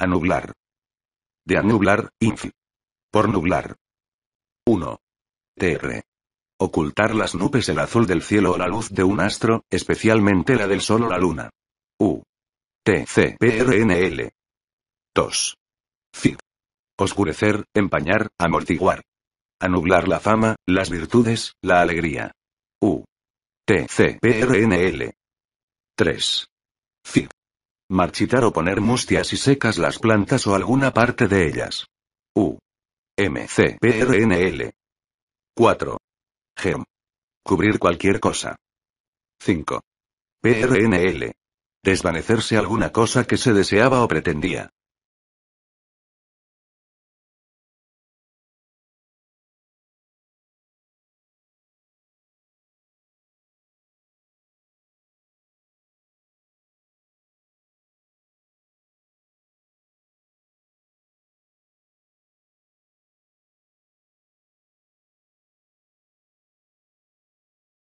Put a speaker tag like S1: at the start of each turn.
S1: Anublar. De anublar, inf. Por nublar. 1. TR. Ocultar las nubes, el azul del cielo o la luz de un astro, especialmente la del sol o la luna. U. T. C. 2. fig. Oscurecer, empañar, amortiguar. Anublar la fama, las virtudes, la alegría. U. T. C. 3. fig. Marchitar o poner mustias y secas las plantas o alguna parte de ellas. U. M. C. P. 4. Gem. Cubrir cualquier cosa. 5. PRNL. Desvanecerse alguna cosa que se deseaba o pretendía.